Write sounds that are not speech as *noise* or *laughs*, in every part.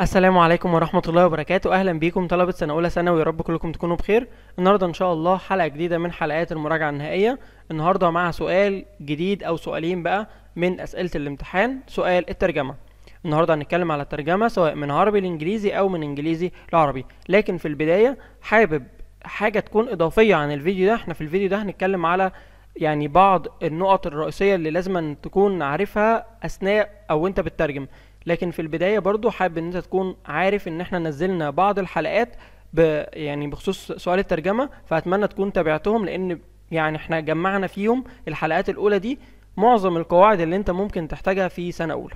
السلام عليكم ورحمة الله وبركاته أهلا بيكم طلبة سنة أولى ثانوي ويا رب كلكم تكونوا بخير النهاردة إن شاء الله حلقة جديدة من حلقات المراجعة النهائية النهاردة مع سؤال جديد أو سؤالين بقى من أسئلة الامتحان سؤال الترجمة النهاردة هنتكلم على الترجمة سواء من عربي لإنجليزي أو من إنجليزي لعربي لكن في البداية حابب حاجة تكون إضافية عن الفيديو ده احنا في الفيديو ده هنتكلم على يعني بعض النقط الرئيسية اللي لازم تكون عارفها أثناء أو أنت بتترجم لكن في البدايه برضو حابب ان انت تكون عارف ان احنا نزلنا بعض الحلقات ب يعني بخصوص سؤال الترجمه فاتمنى تكون تابعتهم لان يعني احنا جمعنا فيهم الحلقات الاولى دي معظم القواعد اللي انت ممكن تحتاجها في سنه اولى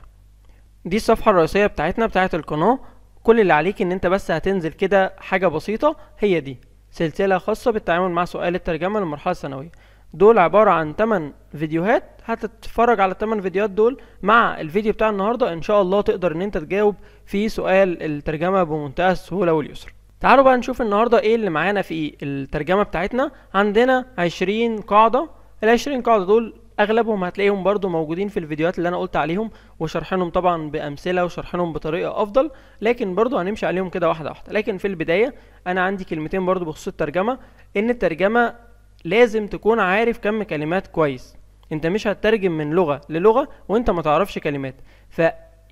دي الصفحه الرئيسيه بتاعتنا بتاعه القناه كل اللي عليك ان انت بس هتنزل كده حاجه بسيطه هي دي سلسله خاصه بالتعامل مع سؤال الترجمه للمرحله الثانويه دول عبارة عن 8 فيديوهات هتتفرج على 8 فيديوهات دول مع الفيديو بتاع النهاردة ان شاء الله تقدر ان انت تجاوب في سؤال الترجمة بمنتهى السهولة واليسر تعالوا بقى نشوف النهاردة ايه اللي معانا في الترجمة بتاعتنا عندنا 20 قاعدة ال 20 قاعدة دول اغلبهم هتلاقيهم برضو موجودين في الفيديوهات اللي انا قلت عليهم وشرحنهم طبعا بامثله وشرحنهم بطريقه افضل لكن برضو هنمشي عليهم كده واحده واحده لكن في البدايه انا عندي كلمتين برضو بخصوص الترجمه ان الترجمه لازم تكون عارف كم كلمات كويس انت مش هتترجم من لغه للغه وانت ما تعرفش كلمات ف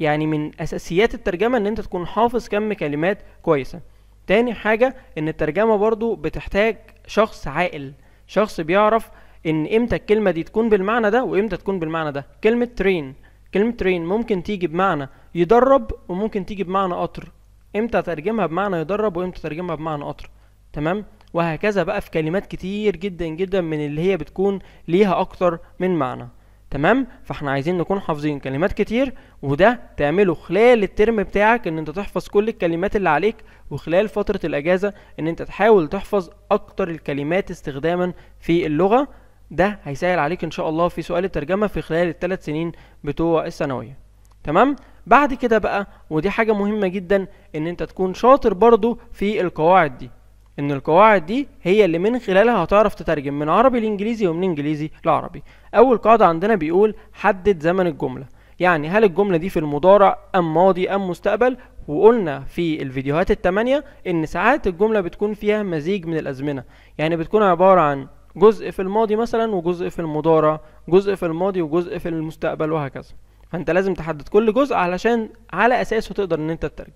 يعني من اساسيات الترجمه ان انت تكون حافظ كم كلمات كويسه تاني حاجه ان الترجمه برضو بتحتاج شخص عاقل شخص بيعرف ان امتى الكلمه دي تكون بالمعنى ده وامتى تكون بالمعنى ده كلمه ترين كلمه ترين ممكن تيجي بمعنى يدرب وممكن تيجي بمعنى قطر امتى ترجمها بمعنى يدرب وامتى ترجمها بمعنى قطر تمام وهكذا بقى في كلمات كتير جدا جدا من اللي هي بتكون ليها اكتر من معنى تمام فاحنا عايزين نكون حافظين كلمات كتير وده تعمله خلال الترم بتاعك ان انت تحفظ كل الكلمات اللي عليك وخلال فترة الاجازة ان انت تحاول تحفظ اكتر الكلمات استخداما في اللغة ده هيسهل عليك ان شاء الله في سؤال الترجمة في خلال الثلاث سنين بتوع الثانوية تمام بعد كده بقى ودي حاجة مهمة جدا ان انت تكون شاطر برضو في القواعد دي ان القواعد دي هي اللي من خلالها هتعرف تترجم من عربي لانجليزي ومن انجليزي لعربي اول قاعده عندنا بيقول حدد زمن الجمله يعني هل الجمله دي في المضارع ام ماضي ام مستقبل وقلنا في الفيديوهات التمانية ان ساعات الجمله بتكون فيها مزيج من الازمنه يعني بتكون عباره عن جزء في الماضي مثلا وجزء في المضارع جزء في الماضي وجزء في المستقبل وهكذا فانت لازم تحدد كل جزء علشان على اساسه تقدر ان انت تترجم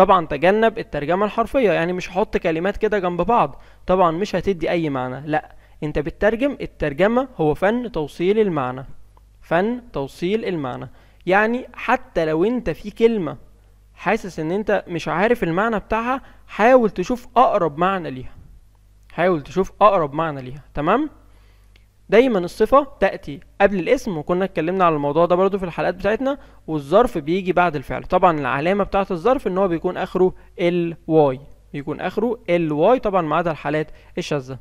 طبعا تجنب الترجمة الحرفية يعني مش هحط كلمات كده جنب بعض طبعا مش هتدي أي معنى لأ أنت بتترجم الترجمة هو فن توصيل المعنى فن توصيل المعنى يعني حتى لو أنت في كلمة حاسس ان انت مش عارف المعنى بتاعها حاول تشوف اقرب معنى ليها حاول تشوف اقرب معنى ليها تمام دايما الصفه تاتي قبل الاسم وكنا اتكلمنا على الموضوع ده برضو في الحلقات بتاعتنا والظرف بيجي بعد الفعل طبعا العلامه بتاعه الظرف ان هو بيكون اخره الواي بيكون اخره الواي طبعا ما عدا الحالات الشاذه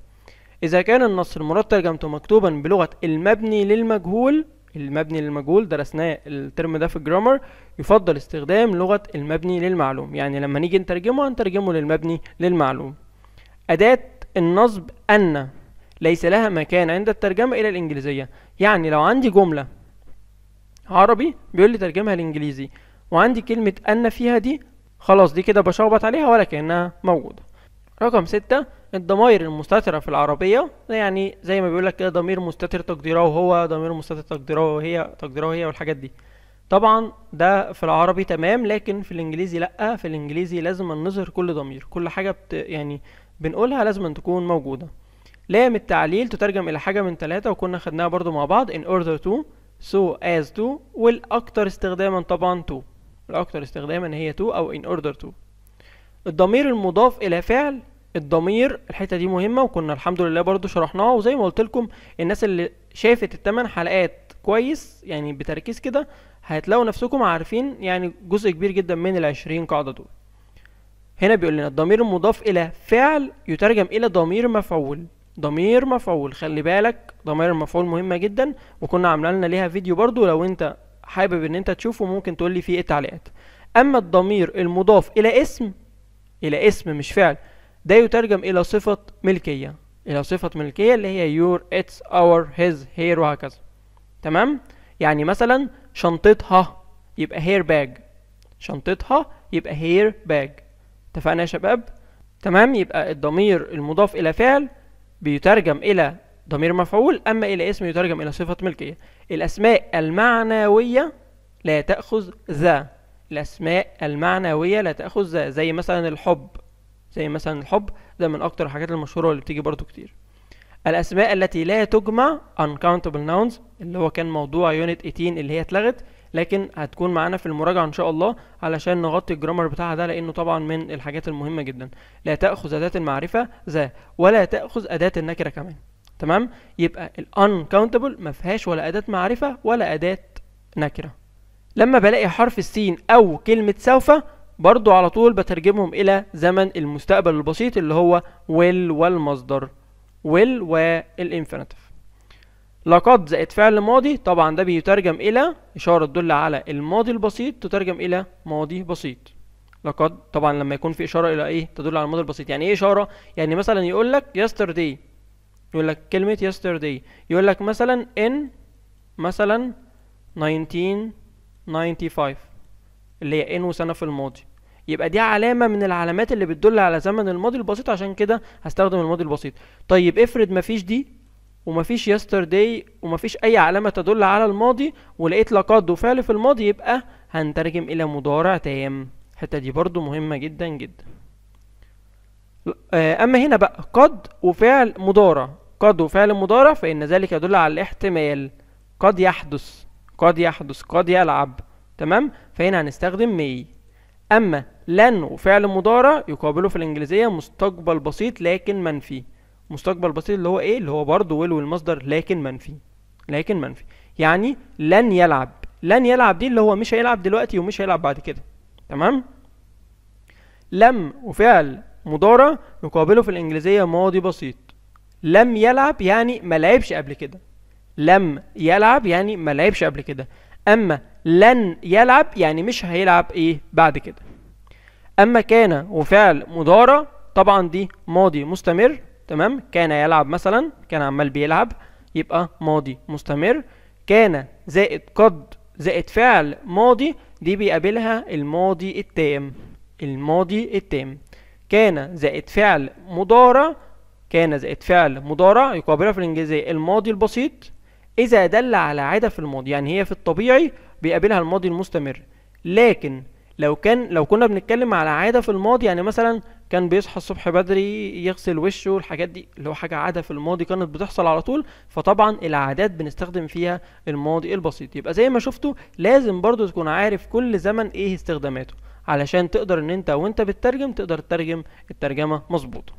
اذا كان النص المراد ترجمته مكتوبا بلغه المبني للمجهول المبني للمجهول درسناه الترم ده في الجرامر يفضل استخدام لغه المبني للمعلوم يعني لما نيجي نترجمه هنترجمه للمبني للمعلوم اداه النصب ان ليس لها مكان عند الترجمة إلى الإنجليزية يعني لو عندي جملة عربي بيقول لي ترجمها الإنجليزي وعندي كلمة أن فيها دي خلاص دي كده بشوبط عليها ولا كأنها موجودة رقم ستة الضمائر المستترة في العربية يعني زي ما بيقول لك كده ضمير مستتر تقديره هو ضمير مستتر تقديره وهي تقديره وهي والحاجات دي طبعا ده في العربي تمام لكن في الانجليزي لا في الانجليزي لازم نظهر كل ضمير كل حاجة بت يعني بنقولها لازم تكون موجودة لام التعليل تترجم إلى حاجة من ثلاثة وكنا خدناها برضو مع بعض in order to so as to والأكثر استخداما طبعا to الأكثر استخداما هي to أو in order to الضمير المضاف إلى فعل الضمير الحته دي مهمه وكنا الحمد لله برضو شرحناها وزي ما قلت لكم الناس اللي شافت الثمان حلقات كويس يعني بتركيز كده هتلاقوا نفسكم عارفين يعني جزء كبير جدا من العشرين قاعده دول هنا بيقول لنا الضمير المضاف الى فعل يترجم الى ضمير مفعول ضمير مفعول خلي بالك ضمير المفعول مهمه جدا وكنا عاملين ليها فيديو برضو لو انت حابب ان انت تشوفه ممكن تقول لي فيه إيه التعليقات اما الضمير المضاف الى اسم الى اسم مش فعل ده يترجم الى صفه ملكيه الى صفه ملكيه اللي هي يور اتس اور هيز هير وهكذا تمام يعني مثلا شنطتها يبقى هير باج شنطتها يبقى هير باج اتفقنا يا شباب تمام يبقى الضمير المضاف الى فعل بيترجم إلى ضمير مفعول أما إلى اسم يترجم إلى صفة ملكية الأسماء المعنوية لا تأخذ ذا الأسماء المعنوية لا تأخذ ذا زي مثلا الحب زي مثلا الحب ده من أكتر الحاجات المشهورة اللي بتيجي برضو كتير الأسماء التي لا تجمع uncountable nouns اللي هو كان موضوع يونت 18 اللي هي اتلغت لكن هتكون معانا في المراجعه ان شاء الله علشان نغطي الجرامر بتاعها ده لانه طبعا من الحاجات المهمه جدا لا تاخذ اداه المعرفه ذا ولا تاخذ اداه النكره كمان تمام يبقى الان uncountable ما فيهاش ولا اداه معرفه ولا اداه نكره لما بلاقي حرف السين او كلمه سوف برضو على طول بترجمهم الى زمن المستقبل البسيط اللي هو will والمصدر will والانفينيتيف لقد زائد فعل ماضي طبعا ده بيترجم الى اشاره تدل على الماضي البسيط تترجم الى ماضي بسيط لقد طبعا لما يكون في اشاره الى ايه تدل على الماضي البسيط يعني ايه اشاره يعني مثلا يقول لك yesterday يقول لك كلمه yesterday يقول لك مثلا ان مثلا 1995 اللي هي ان وسنه في الماضي يبقى دي علامه من العلامات اللي بتدل على زمن الماضي البسيط عشان كده هستخدم الماضي البسيط طيب افرض مفيش دي ومفيش يسترداي ومفيش اي علامة تدل على الماضي ولقيت لقد وفعل في الماضي يبقى هنترجم الى مضارع تام الحتة دي برضو مهمة جدا جدا آه، اما هنا بقى قد وفعل مضارع قد وفعل مضارع فان ذلك يدل على الاحتمال قد يحدث قد يحدث قد يلعب تمام فهنا هنستخدم مي اما لن وفعل مضارع يقابله في الانجليزيه مستقبل بسيط لكن منفي مستقبل بسيط اللي هو ايه اللي هو برضه ويل والمصدر لكن منفي لكن منفي يعني لن يلعب لن يلعب دي اللي هو مش هيلعب دلوقتي ومش هيلعب بعد كده تمام لم وفعل مضارع مقابله في الانجليزيه ماضي بسيط لم يلعب يعني ما لعبش قبل كده لم يلعب يعني ما لعبش قبل كده اما لن يلعب يعني مش هيلعب ايه بعد كده اما كان وفعل مضارع طبعا دي ماضي مستمر تمام كان يلعب مثلا كان عمال بيلعب يبقى ماضي مستمر كان زائد قد زائد فعل ماضي دي بيقابلها الماضي التام الماضي التام كان زائد فعل مضارع كان زائد فعل مضارع يقابلها في الإنجليزية الماضي البسيط إذا دل على عادة في الماضي يعني هي في الطبيعي بيقابلها الماضي المستمر لكن لو كان لو كنا بنتكلم على عادة في الماضي يعني مثلا كان بيصحى الصبح بدري يغسل وشه الحاجات دي اللي هو حاجه عاده في الماضي كانت بتحصل على طول فطبعا العادات بنستخدم فيها الماضي البسيط يبقى زي ما شفتوا لازم برضو تكون عارف كل زمن ايه استخداماته علشان تقدر ان انت وانت بتترجم تقدر تترجم الترجمه مظبوطه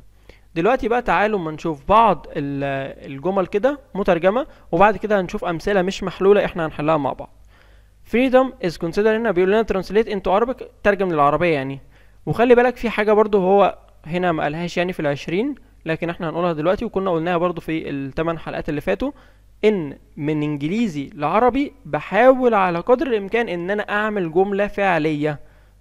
دلوقتي بقى تعالوا ما نشوف بعض الجمل كده مترجمه وبعد كده هنشوف امثله مش محلوله احنا هنحلها مع بعض freedom is considered هنا بيقول لنا translate into Arabic ترجم للعربيه يعني وخلي بالك في حاجة برضو هو هنا ما قالهاش يعني في العشرين لكن احنا هنقولها دلوقتي وكنا قلناها برضو في الثمان حلقات اللي فاتوا ان من انجليزي لعربي بحاول على قدر الامكان ان انا اعمل جملة فعلية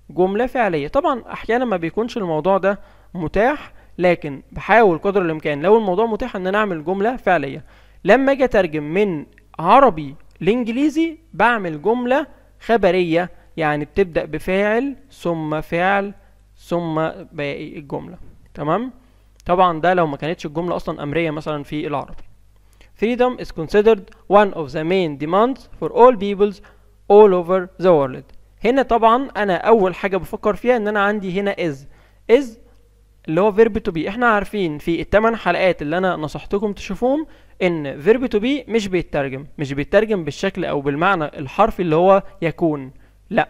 جملة فعلية طبعا احيانا ما بيكونش الموضوع ده متاح لكن بحاول قدر الامكان لو الموضوع متاح ان انا اعمل جملة فعلية لما اجي اترجم من عربي لانجليزي بعمل جملة خبرية يعني بتبدأ بفاعل ثم فعل ثم باقي الجملة تمام طبعا ده لو ما كانتش الجملة أصلا أمرية مثلا في العربي Freedom is considered one of the main demands for all peoples all over the world هنا طبعا أنا أول حاجة بفكر فيها إن أنا عندي هنا is is اللي هو verb to be احنا عارفين في الثمان حلقات اللي انا نصحتكم تشوفوهم ان verb to be مش بيترجم مش بيترجم بالشكل او بالمعنى الحرفي اللي هو يكون لا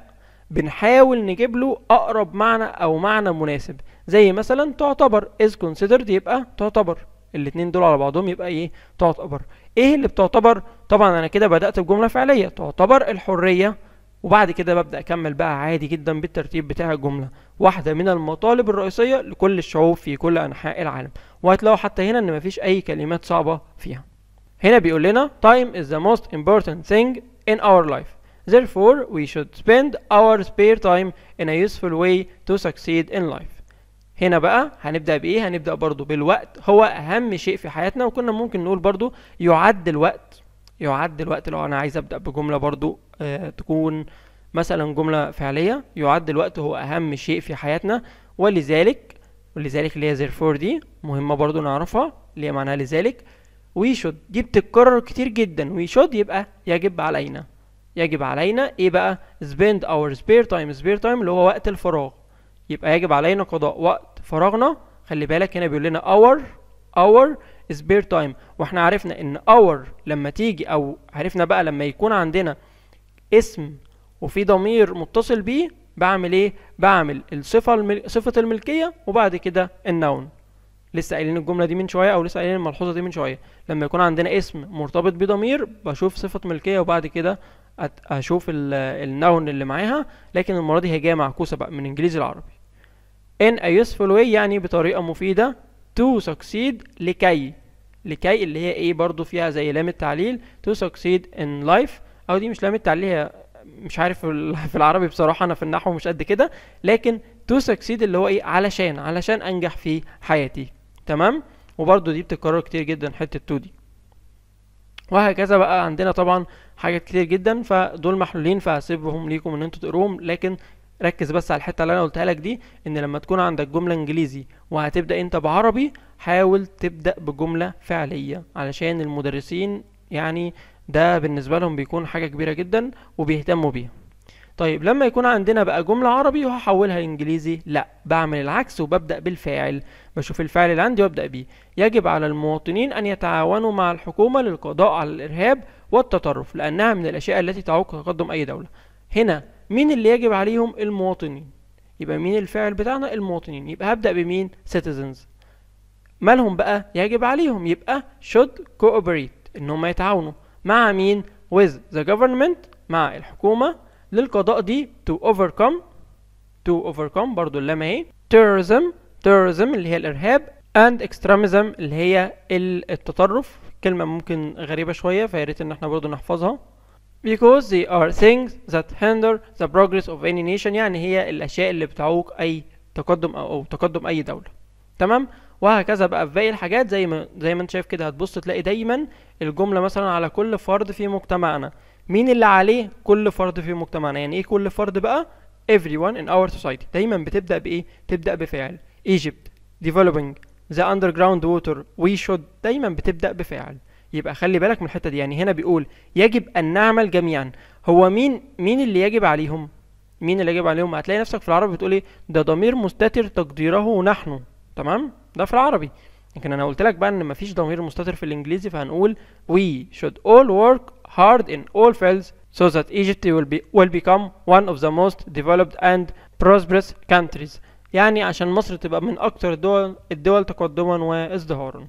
بنحاول نجيب له اقرب معنى او معنى مناسب زي مثلا تعتبر is considered يبقى تعتبر الاتنين دول على بعضهم يبقى ايه تعتبر ايه اللي بتعتبر طبعا انا كده بدات بجمله فعليه تعتبر الحريه وبعد كده ببدا اكمل بقى عادي جدا بالترتيب بتاع الجمله واحده من المطالب الرئيسيه لكل الشعوب في كل انحاء العالم وهتلاقوا حتى هنا ان مفيش اي كلمات صعبه فيها هنا بيقول لنا time is the most important thing in our life Therefore, we should spend our spare time in a useful way to succeed in life. هنا بقى هنبدأ بإيه؟ هنبدأ برضو بالوقت هو أهم شيء في حياتنا وكنا ممكن نقول برضو يعد الوقت يعد الوقت لو أنا عايز أبدأ بجملة برضو آه تكون مثلا جملة فعلية يعد الوقت هو أهم شيء في حياتنا ولذلك ولذلك اللي هي therefore دي مهمة برضو نعرفها اللي هي معناها لذلك we should دي بتتكرر كتير جدا we should يبقى يجب علينا يجب علينا ايه بقى spend our spare time spare time اللي هو وقت الفراغ يبقى يجب علينا قضاء وقت فراغنا خلي بالك هنا بيقول لنا our our spare time واحنا عرفنا ان our لما تيجي او عرفنا بقى لما يكون عندنا اسم وفي ضمير متصل بيه بعمل ايه بعمل الصفه الملك صفه الملكيه وبعد كده النون لسه قايلين الجمله دي من شويه او لسه قايلين الملحوظه دي من شويه لما يكون عندنا اسم مرتبط بضمير بشوف صفه ملكيه وبعد كده اشوف النون اللي معاها لكن المره دي هي جايه معكوسه بقى من انجليزي لعربي in a useful way يعني بطريقه مفيده to succeed لكي لكي اللي هي ايه برضو فيها زي لام التعليل to succeed in life او دي مش لام التعليل هي مش عارف في العربي بصراحه انا في النحو مش قد كده لكن to succeed اللي هو ايه علشان علشان انجح في حياتي تمام وبرضو دي بتتكرر كتير جدا حته تو دي وهكذا بقى عندنا طبعا حاجات كتير جدا فدول محلولين فهسيبهم ليكم ان انتوا تقروهم لكن ركز بس على الحته اللي انا قلتها لك دي ان لما تكون عندك جمله انجليزي وهتبدا انت بعربي حاول تبدا بجمله فعليه علشان المدرسين يعني ده بالنسبه لهم بيكون حاجه كبيره جدا وبيهتموا بيها طيب لما يكون عندنا بقى جملة عربي وهحولها لإنجليزي لا بعمل العكس وببدأ بالفاعل بشوف الفعل اللي عندي وابدأ بيه يجب على المواطنين أن يتعاونوا مع الحكومة للقضاء على الإرهاب والتطرف لأنها من الأشياء التي تعوق تقدم أي دولة هنا مين اللي يجب عليهم المواطنين يبقى مين الفاعل بتاعنا المواطنين يبقى هبدأ بمين citizens مالهم بقى يجب عليهم يبقى should cooperate ان هم يتعاونوا مع مين with the government مع الحكومة للقضاء دي to overcome to overcome برضو اللام اهي terrorism terrorism اللي هي الارهاب and extremism اللي هي التطرف كلمة ممكن غريبة شوية فيا ريت ان احنا برضو نحفظها because they are things that hinder the progress of any nation يعني هي الاشياء اللي بتعوق اي تقدم او, أو تقدم اي دولة تمام وهكذا بقى في باقي الحاجات زي ما زي ما انت شايف كده هتبص تلاقي دايما الجملة مثلا على كل فرد في مجتمعنا مين اللي عليه كل فرد في مجتمعنا يعني ايه كل فرد بقى everyone in our society دايما بتبدا بايه تبدا بفعل Egypt developing the underground water we should دايما بتبدا بفعل يبقى خلي بالك من الحته دي يعني هنا بيقول يجب ان نعمل جميعا هو مين مين اللي يجب عليهم مين اللي يجب عليهم هتلاقي نفسك في العربي بتقول ايه ده ضمير مستتر تقديره نحن تمام ده في العربي لكن انا قلت لك بقى ان مفيش ضمير مستتر في الانجليزي فهنقول we should all work hard in all fields so that Egypt will, be, will become one of the most developed and prosperous countries يعني عشان مصر تبقى من أكتر الدول الدول تقدما وازدهارا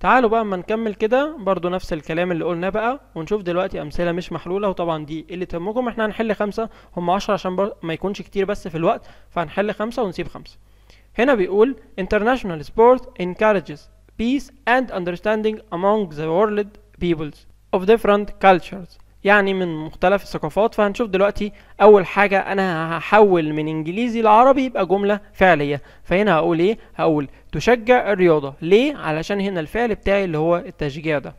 تعالوا بقى اما نكمل كده برضو نفس الكلام اللي قلناه بقى ونشوف دلوقتي امثله مش محلوله وطبعا دي اللي تهمكم احنا هنحل خمسه هم عشرة عشان ما يكونش كتير بس في الوقت فهنحل خمسه ونسيب خمسه هنا بيقول international sport encourages peace and understanding among the world peoples of different cultures يعني من مختلف الثقافات فهنشوف دلوقتي اول حاجة انا هحول من انجليزي لعربي يبقى جملة فعلية فهنا هقول ايه هقول تشجع الرياضة ليه علشان هنا الفعل بتاعي اللي هو التشجيع ده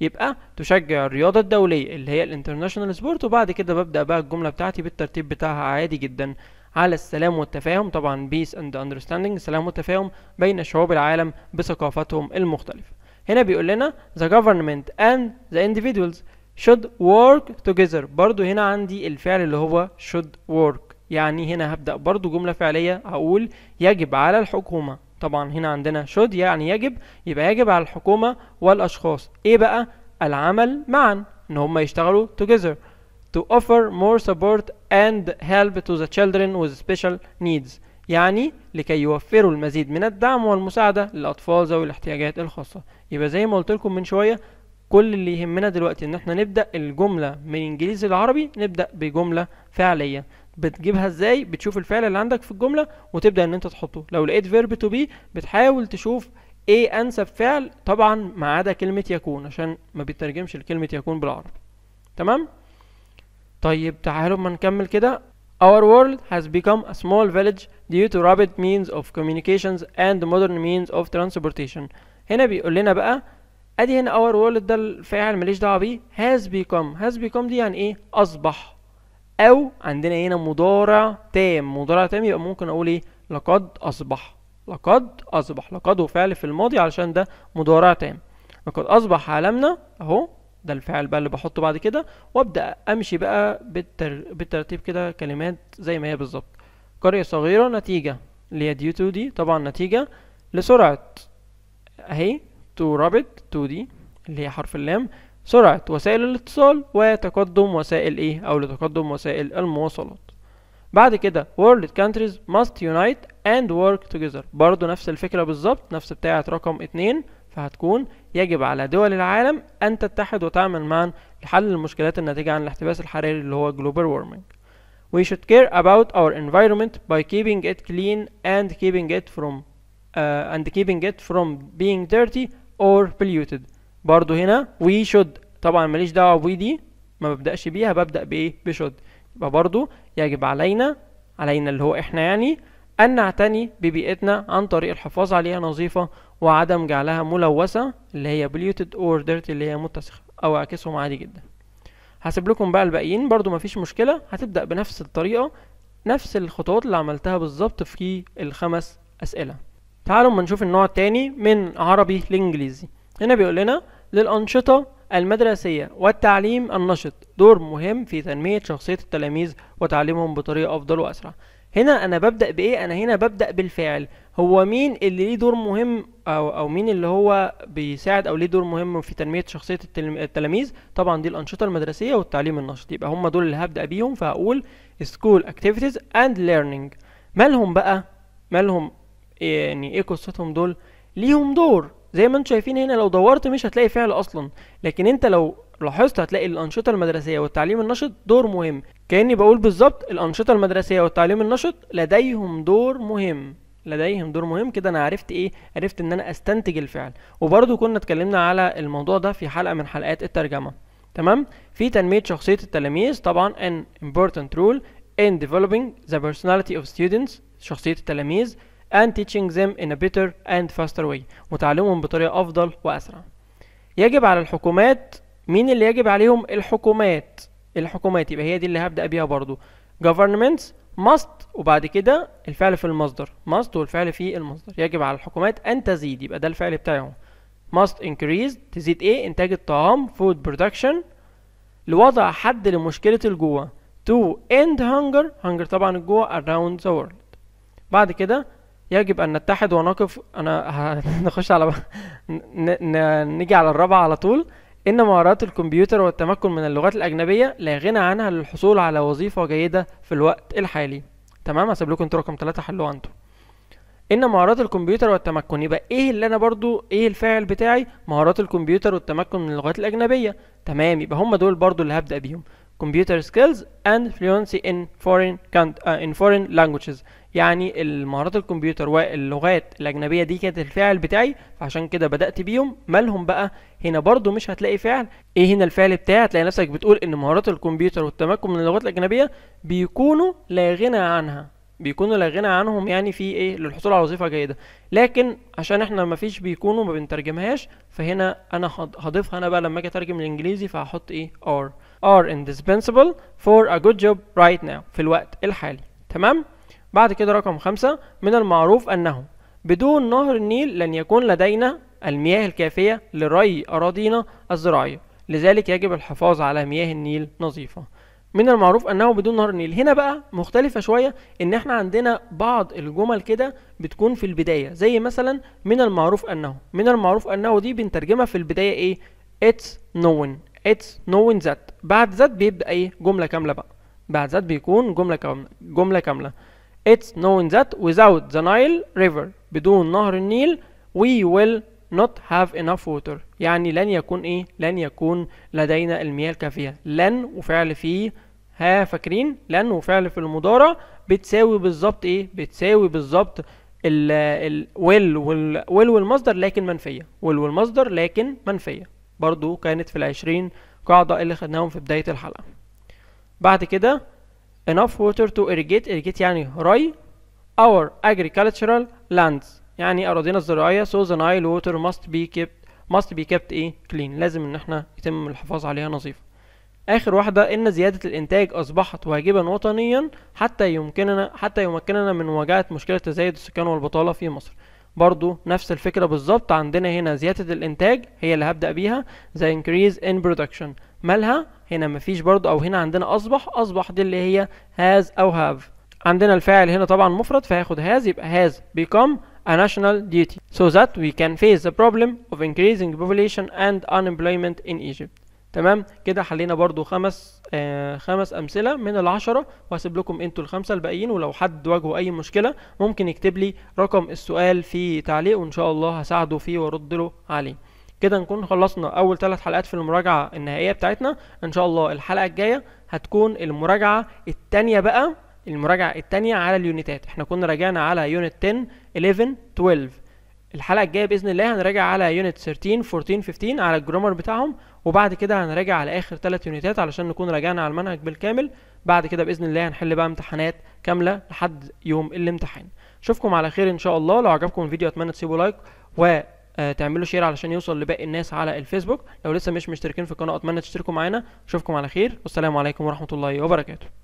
يبقى تشجع الرياضة الدولية اللي هي الانترناشونال سبورت وبعد كده ببدأ بقى الجملة بتاعتي بالترتيب بتاعها عادي جدا على السلام والتفاهم طبعا بيس اند understanding السلام والتفاهم بين شعوب العالم بثقافتهم المختلفة هنا بيقول لنا the government and the individuals should work together برضو هنا عندي الفعل اللي هو should work يعني هنا هبدأ برضو جملة فعلية هقول يجب على الحكومة طبعا هنا عندنا should يعني يجب يبقى يجب على الحكومة والأشخاص ايه بقى العمل معا ان هم يشتغلوا together to offer more support and help to the children with special needs يعني لكي يوفروا المزيد من الدعم والمساعدة للأطفال ذوي الاحتياجات الخاصة يبقى زي ما قلت لكم من شويه كل اللي يهمنا دلوقتي ان احنا نبدا الجمله من انجليزي لعربي نبدا بجمله فعليه بتجيبها ازاي بتشوف الفعل اللي عندك في الجمله وتبدا ان انت تحطه لو لقيت فيرب تو بي بتحاول تشوف ايه انسب فعل طبعا ما عدا كلمه يكون عشان ما بيترجمش لكلمه يكون بالعربي تمام طيب تعالوا ما نكمل كده Our world has become a small village due to rapid means of communications and modern means of transportation هنا بيقول لنا بقى ادي هنا اور وورلد ده الفاعل ماليش دعوه بيه هاز بيكم هاز بيكم دي يعني ايه اصبح او عندنا هنا مضارع تام مضارع تام يبقى ممكن اقول ايه لقد اصبح لقد اصبح لقد هو فعل في الماضي علشان ده مضارع تام لقد اصبح عالمنا اهو ده الفعل بقى اللي بحطه بعد كده وابدا امشي بقى بالتر... بالترتيب كده كلمات زي ما هي بالظبط قريه صغيره نتيجه اللي هي ديو تو دي طبعا نتيجه لسرعه اهي تو رابط تو دي اللي هي حرف اللام سرعة وسائل الاتصال وتقدم وسائل ايه او لتقدم وسائل المواصلات بعد كده world countries must unite and work together برضو نفس الفكرة بالظبط نفس بتاعة رقم اتنين فهتكون يجب على دول العالم أن تتحد وتعمل معا لحل المشكلات الناتجة عن الاحتباس الحراري اللي هو global warming. We should care about our environment by keeping it clean and keeping it from uh, and keeping it from being dirty or polluted برضو هنا we should طبعا ماليش دعوة بوي دي ما ببدأش بيها ببدأ بإيه بشد يبقى برضو يجب علينا علينا اللي هو إحنا يعني أن نعتني ببيئتنا عن طريق الحفاظ عليها نظيفة وعدم جعلها ملوثة اللي هي polluted or dirty اللي هي متسخة أو أعكسهم عادي جدا هسيب لكم بقى الباقيين برضو مفيش مشكلة هتبدأ بنفس الطريقة نفس الخطوات اللي عملتها بالظبط في الخمس أسئلة تعالوا اما نشوف النوع التاني من عربي لانجليزي هنا بيقول لنا للانشطه المدرسيه والتعليم النشط دور مهم في تنميه شخصيه التلاميذ وتعليمهم بطريقه افضل واسرع هنا انا ببدا بايه انا هنا ببدا بالفعل هو مين اللي ليه دور مهم او او مين اللي هو بيساعد او ليه دور مهم في تنميه شخصيه التلاميذ طبعا دي الانشطه المدرسيه والتعليم النشط يبقى هم دول اللي هبدا بيهم فهقول school activities and learning مالهم بقى مالهم يعني ايه قصتهم دول ليهم دور زي ما انتم شايفين هنا لو دورت مش هتلاقي فعل اصلا لكن انت لو لاحظت هتلاقي الانشطه المدرسيه والتعليم النشط دور مهم كاني بقول بالظبط الانشطه المدرسيه والتعليم النشط لديهم دور مهم لديهم دور مهم كده انا عرفت ايه عرفت ان انا استنتج الفعل وبرده كنا اتكلمنا على الموضوع ده في حلقه من حلقات الترجمه تمام في تنميه شخصيه التلاميذ طبعا an important role in developing the personality of students شخصيه التلاميذ and teaching them in a better and faster way وتعلمهم بطريقة أفضل وأسرع يجب على الحكومات مين اللي يجب عليهم الحكومات الحكومات يبقى هي دي اللي هبدأ بيها برضو governments must وبعد كده الفعل في المصدر must والفعل في المصدر يجب على الحكومات أن تزيد يبقى ده الفعل بتاعهم must increase تزيد ايه انتاج الطعام food production لوضع حد لمشكلة الجوع to end hunger hunger طبعا الجوع around the world بعد كده يجب ان نتحد ونقف انا هنخش *laughs* على نيجي على الرابعه على طول ان مهارات الكمبيوتر والتمكن من اللغات الاجنبيه لا غنى عنها للحصول على وظيفه جيده في الوقت الحالي تمام هسيب لكم انتوا رقم 3 حلوه انتوا ان مهارات الكمبيوتر والتمكن يبقى ايه اللي انا برضو ايه الفاعل بتاعي مهارات الكمبيوتر والتمكن من اللغات الاجنبيه تمام يبقى هم دول برضو اللي هبدا بيهم computer skills and fluency in foreign uh, in foreign languages يعني المهارات الكمبيوتر واللغات الاجنبيه دي كانت الفعل بتاعي فعشان كده بدات بيهم مالهم بقى هنا برضو مش هتلاقي فعل ايه هنا الفعل بتاعي هتلاقي نفسك بتقول ان مهارات الكمبيوتر والتمكن من اللغات الاجنبيه بيكونوا لا غنى عنها بيكونوا لا غنى عنهم يعني في ايه للحصول على وظيفه جيده لكن عشان احنا ما فيش بيكونوا ما بنترجمهاش فهنا انا هضيفها انا بقى لما اجي اترجم الانجليزي فهحط ايه ار are indispensable for a good job right now في الوقت الحالي تمام بعد كده رقم خمسة من المعروف أنه بدون نهر النيل لن يكون لدينا المياه الكافية لري أراضينا الزراعية لذلك يجب الحفاظ على مياه النيل نظيفة من المعروف انه بدون نهر النيل هنا بقى مختلفة شوية ان احنا عندنا بعض الجمل كده بتكون في البداية زي مثلا من المعروف انه من المعروف انه دي بنترجمها في البداية ايه it's known it's knowing that بعد ذات بيبدا ايه جمله كامله بقى بعد ذات بيكون جمله كامله جمله كامله it's knowing that without the Nile river بدون نهر النيل we will not have enough water يعني لن يكون ايه لن يكون لدينا المياه الكافيه لن وفعل فيه ها فاكرين لن وفعل في المضارع بتساوي بالظبط ايه بتساوي بالظبط ال ال will وال والمصدر لكن منفيه will والمصدر لكن منفيه برضو كانت في العشرين قاعدة اللي خدناهم في بداية الحلقة بعد كده enough water to irrigate irrigate يعني ري our agricultural lands يعني أراضينا الزراعية so the Nile water must be kept must be kept ايه clean لازم ان احنا يتم الحفاظ عليها نظيفة اخر واحدة ان زيادة الانتاج اصبحت واجبا وطنيا حتى يمكننا حتى يمكننا من مواجهة مشكلة تزايد السكان والبطالة في مصر برضو نفس الفكرة بالظبط عندنا هنا زيادة الإنتاج هي اللي هبدأ بيها the increase in production مالها هنا مفيش برضو أو هنا عندنا أصبح أصبح دي اللي هي has أو have عندنا الفاعل هنا طبعا مفرد فهياخد has يبقى has become a national duty so that we can face the problem of increasing population and unemployment in Egypt تمام كده حلينا برضو خمس آه خمس امثله من العشره وهسيب لكم انتوا الخمسه الباقيين ولو حد واجهه اي مشكله ممكن يكتب لي رقم السؤال في تعليق وان شاء الله هساعده فيه وارد له عليه كده نكون خلصنا اول ثلاث حلقات في المراجعه النهائيه بتاعتنا ان شاء الله الحلقه الجايه هتكون المراجعه الثانيه بقى المراجعه الثانيه على اليونتات احنا كنا راجعنا على يونت 10 11 12 الحلقه الجايه باذن الله هنراجع على يونت 13 14 15 على الجرامر بتاعهم وبعد كده هنراجع على اخر ثلاث يونيتات علشان نكون راجعنا على المنهج بالكامل بعد كده باذن الله هنحل بقى امتحانات كامله لحد يوم الامتحان اشوفكم على خير ان شاء الله لو عجبكم الفيديو اتمنى تسيبوا لايك و آه، تعملوا شير علشان يوصل لباقي الناس على الفيسبوك لو لسه مش مشتركين في القناه اتمنى تشتركوا معانا اشوفكم على خير والسلام عليكم ورحمه الله وبركاته